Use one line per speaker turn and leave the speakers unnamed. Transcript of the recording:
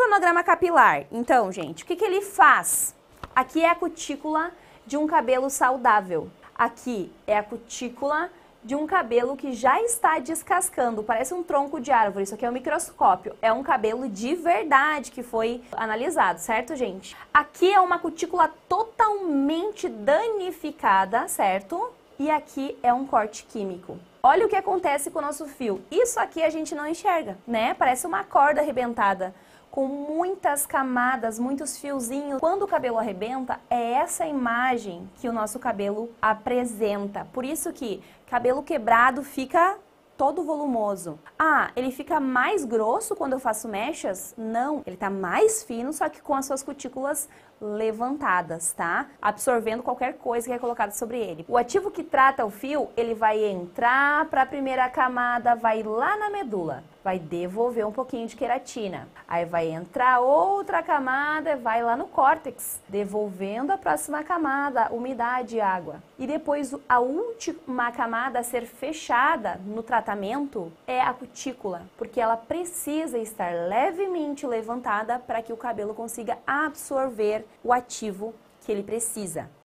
cronograma capilar, então, gente, o que, que ele faz? Aqui é a cutícula de um cabelo saudável. Aqui é a cutícula de um cabelo que já está descascando, parece um tronco de árvore, isso aqui é um microscópio, é um cabelo de verdade que foi analisado, certo, gente? Aqui é uma cutícula totalmente danificada, certo? E aqui é um corte químico. Olha o que acontece com o nosso fio. Isso aqui a gente não enxerga, né? Parece uma corda arrebentada com muitas camadas, muitos fiozinhos. Quando o cabelo arrebenta, é essa imagem que o nosso cabelo apresenta. Por isso que cabelo quebrado fica todo volumoso. Ah, ele fica mais grosso quando eu faço mechas? Não, ele tá mais fino, só que com as suas cutículas levantadas, tá? Absorvendo qualquer coisa que é colocada sobre ele. O ativo que trata o fio, ele vai entrar para a primeira camada, vai lá na medula vai devolver um pouquinho de queratina. Aí vai entrar outra camada, vai lá no córtex, devolvendo a próxima camada, umidade e água. E depois a última camada a ser fechada no tratamento é a cutícula, porque ela precisa estar levemente levantada para que o cabelo consiga absorver o ativo que ele precisa.